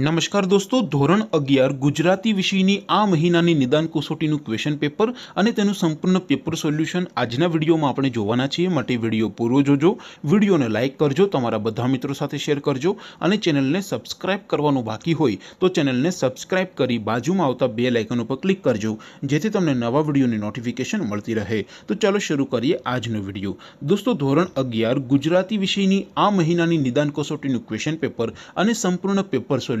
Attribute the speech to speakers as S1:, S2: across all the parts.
S1: નમસ્કાર દોસ્તો ધોરણ અગિયાર ગુજરાતી વિષયની આ મહિનાની નિદાન કસોટીનું ક્વેશ્ચન પેપર અને તેનું સંપૂર્ણ પેપર સોલ્યુશન આજના વિડીયોમાં આપણે જોવાના છીએ માટે વિડીયો પૂરો જોજો વિડીયોને લાઇક કરજો તમારા બધા મિત્રો સાથે શેર કરજો અને ચેનલને સબસ્ક્રાઇબ કરવાનું બાકી હોય તો ચેનલને સબસ્ક્રાઇબ કરી બાજુમાં આવતા બે લાઇકન ઉપર ક્લિક કરજો જેથી તમને નવા વિડીયોની નોટિફિકેશન મળતી રહે તો ચાલો શરૂ કરીએ આજનો વિડીયો દોસ્તો ધોરણ અગિયાર ગુજરાતી વિષયની આ મહિનાની નિદાન કસોટીનું ક્વેશ્ચન પેપર અને સંપૂર્ણ paper solution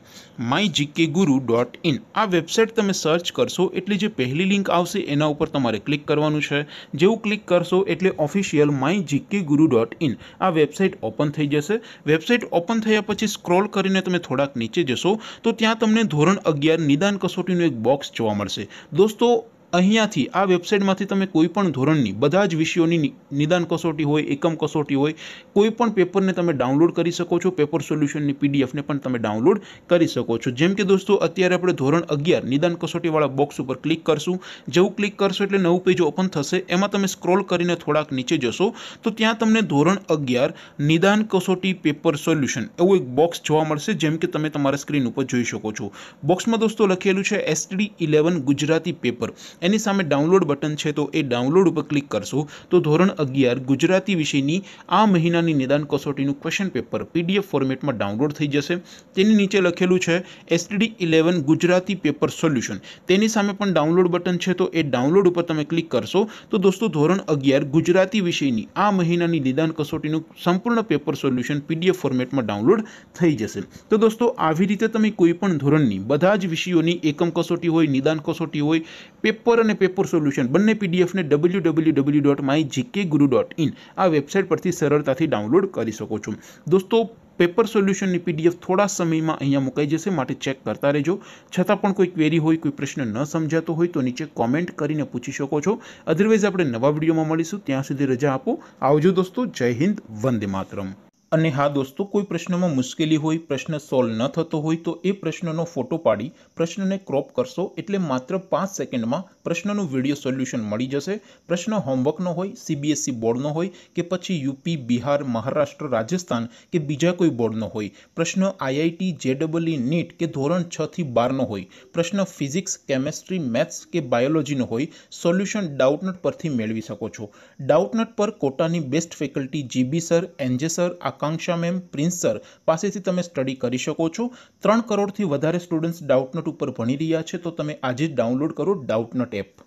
S1: my GK guru dot in આ વેબસાઇટ તમે સર્ચ કરશો એટલે જે પહેલી લિંક આવશે એના ઉપર તમારે ક્લિક કરવાનું છે જેવું ક્લિક કરશો એટલે official my GK guru dot in આ વેબસાઇટ ઓપન થઈ જશે વેબસાઇટ ઓપન થયા પછી સ્ક્રોલ કરીને તમે થોડાક નીચે જશો તો ત્યાં તમને ધોરણ અગિયાર નિદાન કસોટીનું એક બોક્સ જોવા મળશે દોસ્તો અહીંયાથી આ વેબસાઇટમાંથી તમે કોઈપણ ધોરણની બધા જ વિષયોની નિદાન કસોટી હોય એકમ કસોટી હોય કોઈપણ પેપરને તમે ડાઉનલોડ કરી શકો છો પેપર સોલ્યુશનની પીડીએફને પણ તમે ડાઉનલોડ કરી શકો છો જેમ કે દોસ્તો અત્યારે આપણે ધોરણ અગિયાર નિદાન કસોટીવાળા બોક્સ ઉપર ક્લિક કરશું જેવું ક્લિક કરશો એટલે નવું પેજ ઓપન થશે એમાં તમે સ્ક્રોલ કરીને થોડાક નીચે જશો તો ત્યાં તમને ધોરણ અગિયાર નિદાન કસોટી પેપર સોલ્યુશન એવું એક બોક્સ જોવા મળશે જેમ કે તમે તમારા સ્ક્રીન ઉપર જોઈ શકો છો બોક્સમાં દોસ્તો લખેલું છે એસટી ઇલેવન ગુજરાતી પેપર એની સામે ડાઉનલોડ બટન છે તો એ ડાઉનલોડ ઉપર ક્લિક કરશો તો ધોરણ 11 ગુજરાતી વિષયની આ મહિનાની નિદાન કસોટીનું ક્વેશ્ચન પેપર પીડીએફ ફોર્મેટમાં ડાઉનલોડ થઈ જશે તેની નીચે લખેલું છે STD 11 ગુજરાતી પેપર સોલ્યુશન તેની સામે પણ ડાઉનલોડ બટન છે તો એ ડાઉનલોડ ઉપર તમે ક્લિક કરશો તો દોસ્તો ધોરણ 11 ગુજરાતી વિષયની આ મહિનાની નિદાન કસોટીનું સંપૂર્ણ પેપર સોલ્યુશન પીડીએફ ફોર્મેટમાં ડાઉનલોડ થઈ જશે તો દોસ્તો આવી રીતે તમે કોઈ પણ ધોરણની બધા જ વિષયોની એકમ કસોટી હોય નિદાન કસોટી હોય પે પેપર અને પેપર સોલ્યુશન બંને પીડીએફને W W W dot my GK guru dot in આ વેબસાઇટ પરથી સરળતાથી ડાઉનલોડ કરી શકો છો દોસ્તો પેપર સોલ્યુશનની પીડીએફ થોડા સમયમાં અહીંયા મુકાઈ જશે માટે ચેક કરતા રહેજો છતાં પણ કોઈ ક્વેરી હોય કોઈ પ્રશ્ન ન સમજાતો હોય તો નીચે કોમેન્ટ કરીને પૂછી શકો છો અધરવાઇઝ આપણે નવા વિડીયોમાં મળીશું ત્યાં સુધી રજા આપો આવજો દોસ્તો જય હિન્દ વંદે માતરમ અને હા દોસ્તો કોઈ પ્રશ્નમાં મુશ્કેલી હોય પ્રશ્ન સોલ્વ ન થતો હોય તો એ પ્રશ્નનો ફોટો પાડી પ્રશ્નને ક્રોપ કરશો એટલે માત્ર પાંચ સેકન્ડમાં પ્રશ્નોનું વિડિયો સોલ્યુશન મળી જશે પ્રશ્નો હોમવર્કનો હોય સીબીએસસી બોર્ડનો હોય કે પછી યુપી બિહાર મહારાષ્ટ્ર રાજસ્થાન કે બીજો કોઈ બોર્ડનો હોય પ્રશ્નો આઈઆઈટી જેડब्ल्यूઈ નીટ કે ધોરણ 6 થી 12 નો હોય પ્રશ્નો ફિઝિક્સ કેમેસ્ટ્રી મેથ્સ કે બાયોલોજીનો હોય સોલ્યુશન ડાઉટ નોટ પરથી મેળવી શકો છો ડાઉટ નોટ પર કોટાની best faculty GB sir NG sir Akanksha ma'am Prince sir પાસેથી તમે સ્ટડી કરી શકો છો 3 કરોડ થી વધારે સ્ટુડન્ટ્સ ડાઉટ નોટ ઉપર ભણી રહ્યા છે તો તમે આજે જ ડાઉનલોડ કરો ડાઉટ નોટ tertib